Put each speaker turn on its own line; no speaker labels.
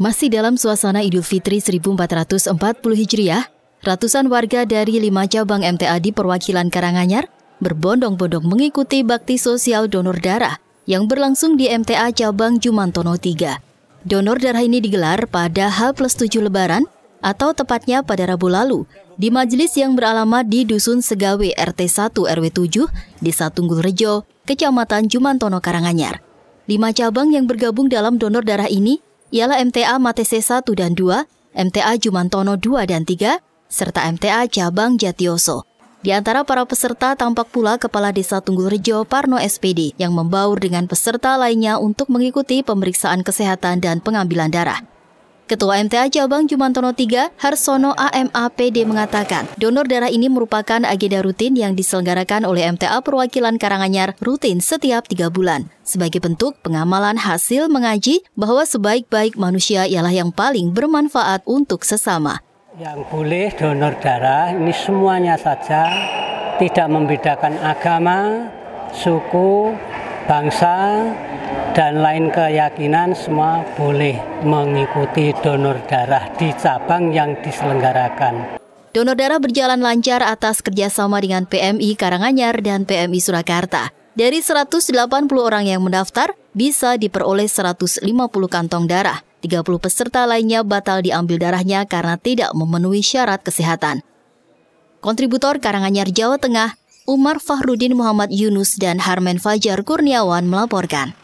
Masih dalam suasana Idul Fitri 1440 Hijriah, ratusan warga dari lima cabang MTA di perwakilan Karanganyar berbondong-bondong mengikuti bakti sosial donor darah yang berlangsung di MTA cabang Jumantono 3. Donor darah ini digelar pada H plus 7 Lebaran atau tepatnya pada Rabu lalu di majelis yang beralamat di Dusun Segawe RT 1 RW 7 Desa Tunggul Rejo, Kecamatan Jumantono Karanganyar. Lima cabang yang bergabung dalam donor darah ini ialah MTA Matese 1 dan 2, MTA Jumantono 2 dan 3, serta MTA Cabang Jatioso. Di antara para peserta tampak pula Kepala Desa Tunggul Rejo Parno SPD yang membaur dengan peserta lainnya untuk mengikuti pemeriksaan kesehatan dan pengambilan darah. Ketua MTA Cabang Jumantono 3, Harsono AMAPD mengatakan, donor darah ini merupakan agenda rutin yang diselenggarakan oleh MTA Perwakilan Karanganyar rutin setiap tiga bulan. Sebagai bentuk pengamalan hasil mengaji bahwa sebaik-baik manusia ialah yang paling bermanfaat untuk sesama.
Yang boleh donor darah ini semuanya saja tidak membedakan agama, suku, bangsa, dan lain keyakinan semua boleh mengikuti donor darah di cabang yang diselenggarakan.
Donor darah berjalan lancar atas kerjasama dengan PMI Karanganyar dan PMI Surakarta. Dari 180 orang yang mendaftar, bisa diperoleh 150 kantong darah. 30 peserta lainnya batal diambil darahnya karena tidak memenuhi syarat kesehatan. Kontributor Karanganyar Jawa Tengah, Umar Fahrudin Muhammad Yunus dan Harmen Fajar Kurniawan melaporkan.